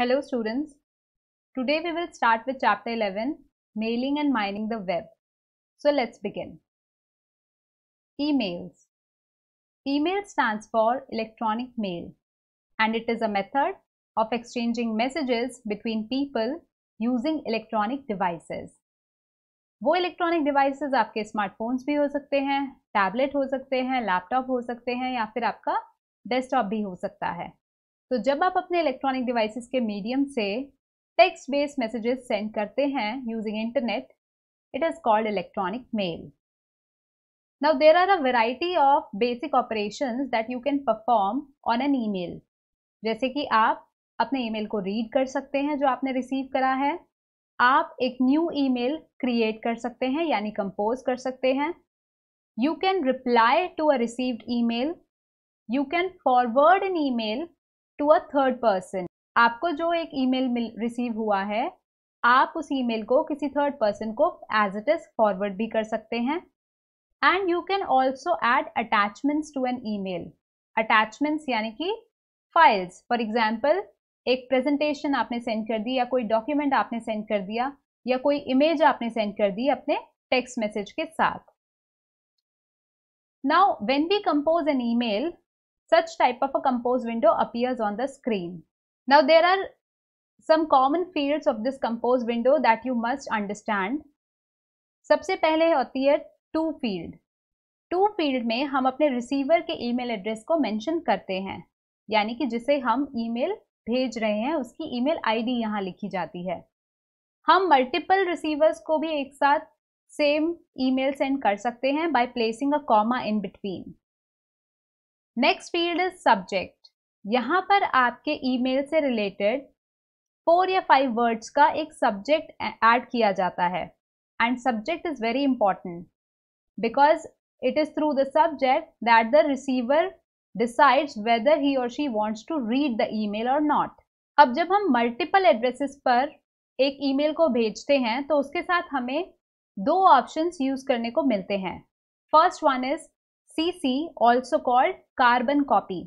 Hello students. Today we will start with chapter 11 mailing and mining the web. So let's begin. Emails. Email stands for electronic mail and it is a method of exchanging messages between people using electronic devices. वो electronic devices आपके smartphones भी हो सकते हैं tablet हो सकते हैं laptop हो सकते हैं या फिर आपका डेस्कटॉप भी हो सकता है तो जब आप अपने इलेक्ट्रॉनिक डिवाइसेस के मीडियम से टेक्स्ट बेस्ड मैसेजेस सेंड करते हैं using internet it is called electronic mail now there are a variety of basic operations that you can perform on an email जैसे कि आप अपने ईमेल को रीड कर सकते हैं जो आपने रिसीव करा है आप एक न्यू ईमेल क्रिएट कर सकते हैं यानी कंपोज कर सकते हैं you can reply to a received email you can forward an email to a third person आपको जो एक ईमेल रिसीव हुआ है आप उस ईमेल को किसी थर्ड पर्सन को एज इट इज फॉरवर्ड भी कर सकते हैं and you can also add attachments to an e mail attachments यानी कि फाइल्स फॉर एग्जाम्पल एक प्रेजेंटेशन आपने सेंड कर दी या कोई डॉक्यूमेंट आपने सेंड कर दिया या कोई इमेज आपने सेंड कर दी अपने टेक्स्ट मैसेज के साथ now when we compose an email Such type of a compose window appears on the screen. Now there are some common fields of this compose window that you must understand. सबसे पहले hoti hai to field to field में हम अपने receiver के email address को mention करते हैं यानी कि जिसे हम ईमेल भेज रहे हैं उसकी ईमेल आईडी यहाँ लिखी जाती है हम मल्टीपल रिसीवर्स को भी एक साथ सेम ईमेल सेंड कर सकते हैं by placing a comma in between next field is subject यहाँ पर आपके ई मेल से रिलेटेड फोर या फाइव वर्ड्स का एक सब्जेक्ट ऐड किया जाता है and subject is very important because it is through the subject that the receiver decides whether he or she wants to read the e mail or not अब जब हम multiple addresses पर एक ई mail को भेजते हैं तो उसके साथ हमें दो ऑप्शन यूज करने को मिलते हैं first one is C C also called carbon copy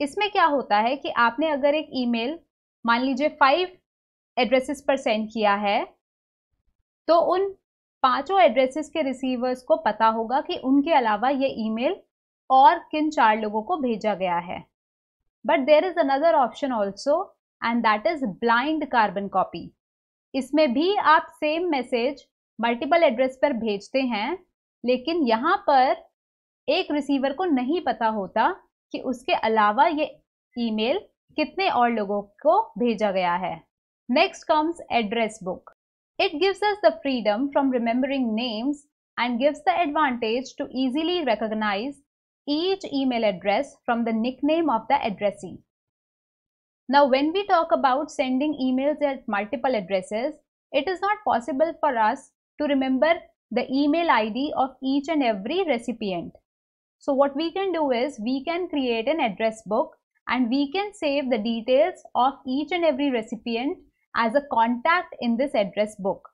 इसमें क्या होता है कि आपने अगर एक ईमेल मान लीजिए फाइव एड्रेसेस पर सेंड किया है तो उन पांचों एड्रेसेस के रिसीवर्स को पता होगा कि उनके अलावा ये ईमेल और किन चार लोगों को भेजा गया है but there is another option also and that is blind carbon copy इसमें भी आप सेम मैसेज मल्टीपल एड्रेस पर भेजते हैं लेकिन यहाँ पर एक रिसीवर को नहीं पता होता कि उसके अलावा ये ईमेल कितने और लोगों को भेजा गया है next comes address book it gives us the freedom from remembering names and gives the advantage to easily recognise each e mail address from the nick name of the addressee now when we talk about sending e mails at multiple addresses it is not possible for us to remember the e mail I D of each and every recipient So what we can do is we can create an address book and we can save the details of each and every recipient as a contact in this address book.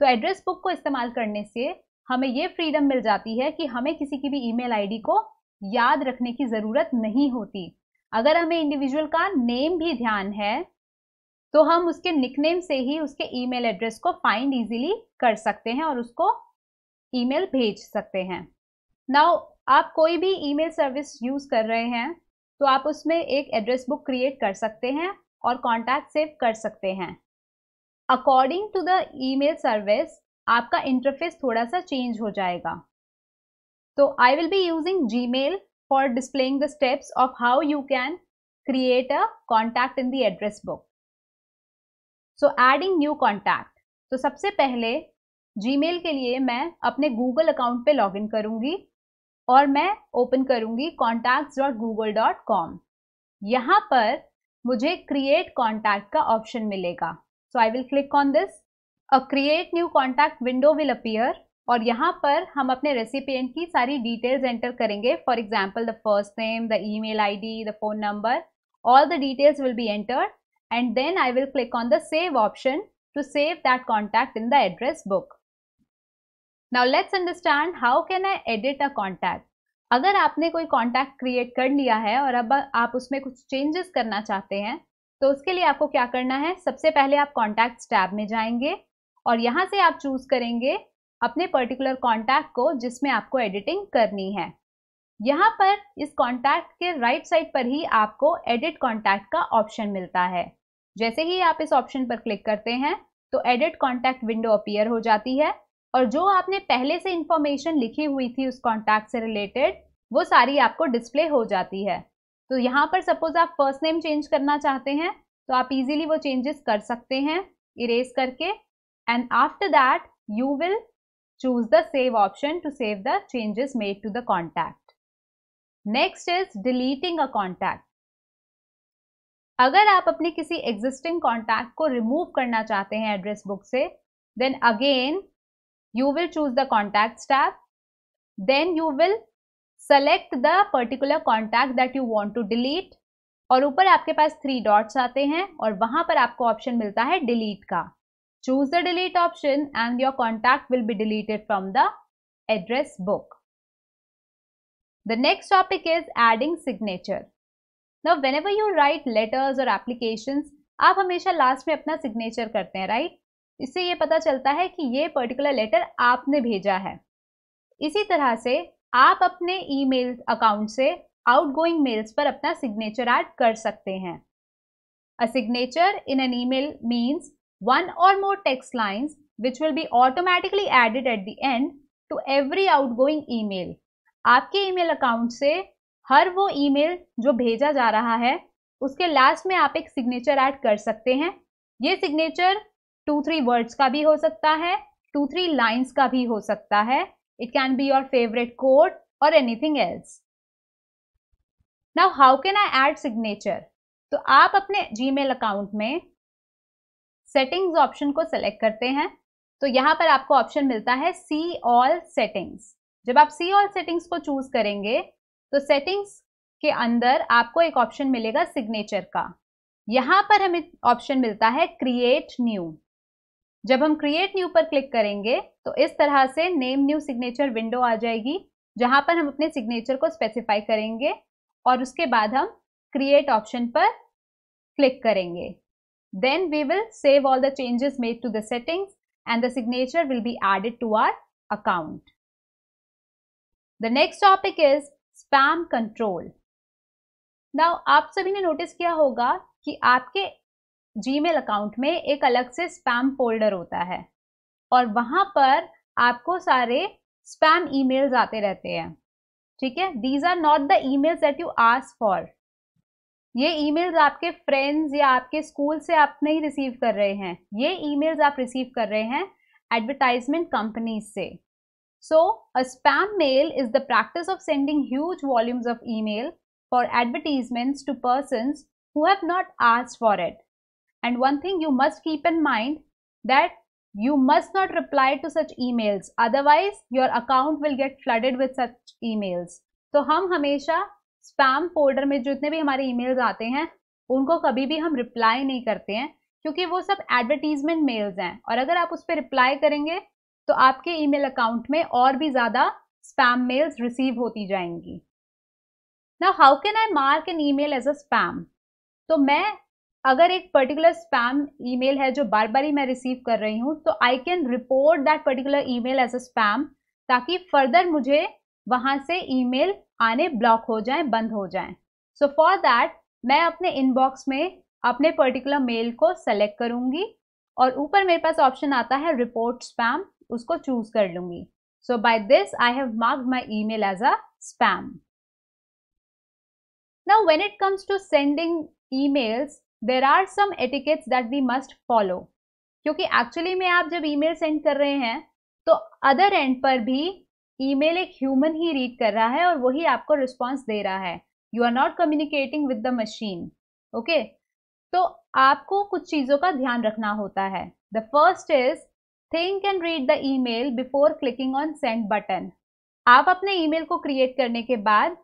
so address book ko istemal karne se hame ye freedom mil jati hai ki hame kisi ki bhi email id ko yaad rakhne ki zarurat nahi hoti agar hame individual ka name bhi dhyan hai तो हम उसके nickname से ही उसके email address को find easily कर सकते हैं और उसको ईमेल भेज सकते हैं नाउ आप कोई भी ईमेल सर्विस यूज़ कर रहे हैं तो आप उसमें एक एड्रेस बुक क्रिएट कर सकते हैं और कॉन्टैक्ट सेव कर सकते हैं according to the email service आपका इंटरफेस थोड़ा सा चेंज हो जाएगा तो I will be using G mail for displaying the steps of how you can create a contact in the address book so adding new contact तो सबसे पहले जी के लिए मैं अपने गूगल अकाउंट पे लॉग इन करूंगी और मैं ओपन करूंगी contact dot dot Google com यहाँ पर मुझे क्रिएट कॉन्टैक्ट का ऑप्शन मिलेगा so I will click on this a create new contact window will appear और यहाँ पर हम अपने रेसिपियंट की सारी डिटेल्स एंटर करेंगे for example the first name the e mail I D the phone number all the details will be enter and then I will click on the save option to save that contact in the address book now let's understand how can I edit a contact अगर आपने कोई contact create कर लिया है और अब आप उसमें कुछ चेंजेस करना चाहते हैं तो उसके लिए आपको क्या करना है सबसे पहले आप कॉन्टैक्ट टैब में जाएंगे और यहाँ से आप चूज करेंगे अपने पर्टिकुलर कॉन्टैक्ट को जिसमें आपको एडिटिंग करनी है यहाँ पर इस कॉन्टैक्ट के राइट right साइड पर ही आपको एडिट कॉन्टैक्ट का ऑप्शन मिलता है जैसे ही आप इस ऑप्शन पर क्लिक करते हैं तो एडिट कॉन्टैक्ट विंडो अपीयर हो जाती है और जो आपने पहले से इंफॉर्मेशन लिखी हुई थी उस कॉन्टैक्ट से रिलेटेड वो सारी आपको डिस्प्ले हो जाती है तो यहाँ पर सपोज आप फर्स्ट नेम चेंज करना चाहते हैं तो आप इजीली वो चेंजेस कर सकते हैं इरेज करके and after that you will choose the save option to save the changes made to the contact next is deleting a contact अगर आप अपने किसी एग्जिस्टिंग कॉन्टैक्ट को रिमूव करना चाहते हैं एड्रेस बुक से then again you will choose the contacts tab then you will select the particular contact that you want to delete और ऊपर आपके पास थ्री डॉट्स आते हैं और वहां पर आपको ऑप्शन मिलता है डिलीट का choose the delete option and your contact will be deleted from the address book the next topic is adding signature now whenever you write letters or application आप हमेशा लास्ट में अपना signature करते हैं right right? इससे ये पता चलता है कि ये पर्टिकुलर लेटर आपने भेजा है इसी तरह से आप अपने ईमेल अकाउंट से आउटगोइंग मेल्स पर अपना सिग्नेचर ऐड कर सकते हैं a signature in an email means one or more text lines which will be automatically added at the end to every outgoing email. आपके ईमेल अकाउंट से हर वो ईमेल जो भेजा जा रहा है उसके लास्ट में आप एक सिग्नेचर ऐड कर सकते हैं ये सिग्नेचर टू थ्री वर्ड्स का भी हो सकता है टू थ्री लाइन्स का भी हो सकता है it can be your favourite code or anything else now how can I add signature तो आप अपने जी मेल अकाउंट में सेटिंग्स ऑप्शन को सेलेक्ट करते हैं तो यहाँ पर आपको ऑप्शन मिलता है सी ऑल सेटिंग्स जब आप सी ऑल सेटिंग्स को चूज करेंगे तो सेटिंग्स के अंदर आपको एक ऑप्शन मिलेगा सिग्नेचर का यहाँ पर हमें ऑप्शन मिलता है क्रिएट न्यू जब हम क्रिएट न्यू पर क्लिक करेंगे तो इस तरह से नेम न्यू सिग्नेचर विंडो आ जाएगी जहां पर हम अपने सिग्नेचर को स्पेसिफाई करेंगे और उसके बाद हम क्रिएट ऑप्शन पर क्लिक करेंगे then we will save all the changes made to the settings and the signature will be added to our account the next topic is spam control now आप सभी ने नोटिस किया होगा कि आपके Gmail account में एक अलग से स्पैम फोल्डर होता है और वहाँ पर आपको सारे स्पैम ईमेल्स आते रहते हैं ठीक है these are not the emails that you ask for ये ईमेल्स आपके फ्रेंड्स या आपके स्कूल से आप नहीं रिसीव कर रहे हैं ये ईमेल्स आप रिसीव कर रहे हैं एडवर्टाइजमेंट कंपनीज से so a spam mail is the practice of sending huge volumes of email for advertisements to person who have not ask for it and one thing you must keep in mind that you must not reply to such emails otherwise your account will get flooded with such emails तो हम हमेशा spam folder में जितने भी हमारे emails आते हैं उनको कभी भी हम रिप्लाई नहीं करते हैं क्योंकि वो सब एडवर्टीजमेंट मेल्स हैं और अगर आप उस पर रिप्लाई करेंगे तो आपके ईमेल अकाउंट में और भी ज़्यादा स्पैम मेल्स रिसीव होती जाएंगी ना how can I mark an email as a spam तो मैं अगर एक पर्टिकुलर स्पैम ईमेल है जो बार बार ही मैं रिसीव कर रही हूँ तो I can report that particular email as a spam ताकि फर्दर मुझे वहाँ से ईमेल आने ब्लॉक हो जाए बंद हो जाए सो फॉर दैट मैं अपने इनबॉक्स में अपने पर्टिकुलर मेल को सेलेक्ट करूँगी और ऊपर मेरे पास ऑप्शन आता है रिपोर्ट स्पैम उसको चूज कर लूँगी so by this I have mark my e mail as a spam now when it comes to sending e mails there are some etiquettes that we must follow क्योंकि actually में आप जब email send कर रहे हैं तो other and पर भी ईमेल एक ह्यूमन ही रीड कर रहा है और वही आपको रिस्पॉन्स दे रहा है you are not communicating with the machine okay तो आपको कुछ चीज़ों का ध्यान रखना होता है the first is think and read the e mail before clicking on send button आप अपने ई मेल को क्रिएट करने के बाद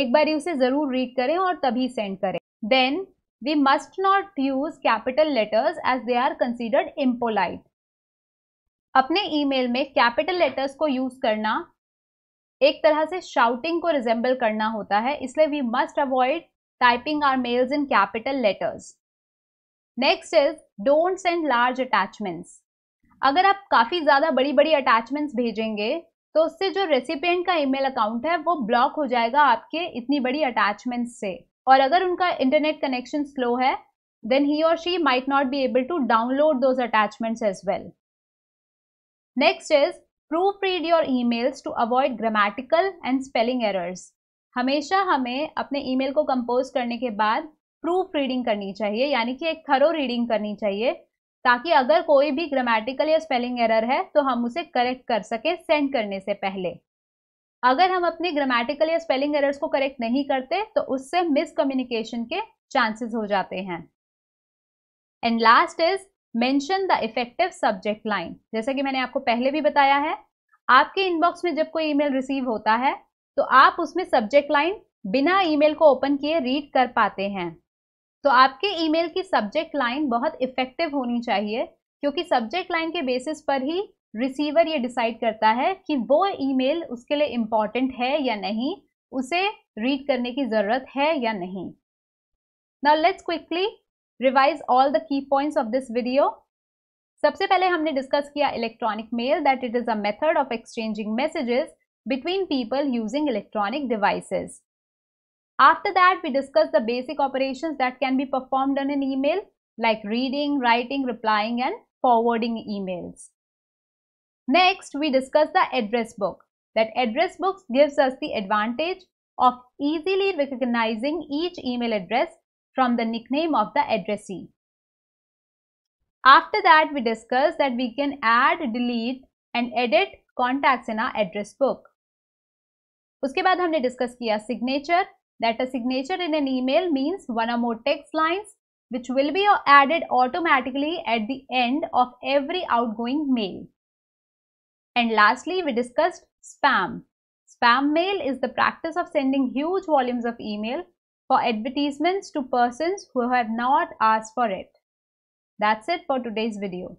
एक बार उसे ज़रूर रीड करें और तभी सेंड करें then we must not use capital letters as they are considered impolite. अपने ईमेल में कैपिटल लेटर्स को यूज करना एक तरह से शाउटिंग को रिजेंबल करना होता है इसलिए we must avoid typing our mails in capital letters next is don't send large attachments अगर आप काफ़ी ज़्यादा बड़ी बड़ी अटैचमेंट्स भेजेंगे तो उससे जो रेसिपेंट का ईमेल अकाउंट है वो ब्लॉक हो जाएगा आपके इतनी बड़ी अटैचमेंट्स से और अगर उनका इंटरनेट कनेक्शन स्लो है then he or she might not be able to download those attachments as well next is proofread your emails to avoid grammatical and spelling errors हमेशा हमें अपने ई mail को compose करने के बाद proof reading करनी चाहिए यानी कि एक थरो रीडिंग करनी चाहिए ताकि अगर कोई भी ग्रामेटिकल या स्पेलिंग एरर है तो हम उसे करेक्ट कर सकें सेंड करने से पहले अगर हम अपने ग्रामेटिकल या स्पेलिंग एरर्स को करेक्ट नहीं करते तो उससे मिसकम्युनिकेशन के चांसेस हो जाते हैं and last is mention the effective subject line जैसा कि मैंने आपको पहले भी बताया है आपके इनबॉक्स में जब कोई ईमेल रिसीव होता है तो आप उसमें सब्जेक्ट लाइन बिना ईमेल को ओपन किए रीड कर पाते हैं तो आपके ईमेल की सब्जेक्ट लाइन बहुत इफेक्टिव होनी चाहिए क्योंकि सब्जेक्ट लाइन के बेसिस पर ही रिसीवर ये डिसाइड करता है कि वो ईमेल उसके लिए इम्पॉर्टेंट है या नहीं उसे रीड करने की ज़रूरत है या नहीं now let's quickly revise all the key points of this video सबसे पहले हमने डिस्कस किया electronic mail that it is a method of exchanging messages between people using electronic devices after that we discuss the basic operation that can be performed in an email like reading writing replying and forwarding emails Next, we discuss the address book. That address book gives us the advantage of easily recognizing each email address from the nickname of the addressee. After that, we discuss that we can add, delete and edit contacts in our address book. उसके बाद हमने discuss किया signature that a signature in an email means one or more text lines which will be added automatically at the end of every outgoing mail. And lastly, we discussed spam. Spam mail is the practice of sending huge volumes of email for advertisements to persons who have not asked for it. That's it for today's video.